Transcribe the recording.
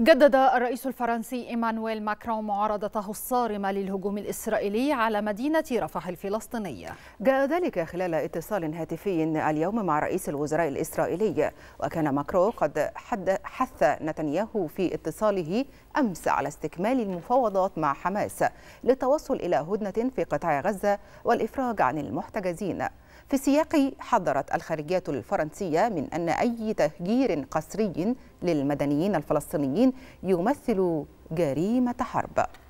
جدد الرئيس الفرنسي إيمانويل ماكرون معارضته الصارمة للهجوم الإسرائيلي على مدينة رفح الفلسطينية جاء ذلك خلال اتصال هاتفي اليوم مع رئيس الوزراء الإسرائيلي وكان ماكرون قد حد حث نتنياهو في اتصاله أمس على استكمال المفاوضات مع حماس للتوصل إلى هدنة في قطاع غزة والإفراج عن المحتجزين في سياق حذرت الخارجية الفرنسية من أن أي تهجير قسري للمدنيين الفلسطينيين يمثل جريمة حرب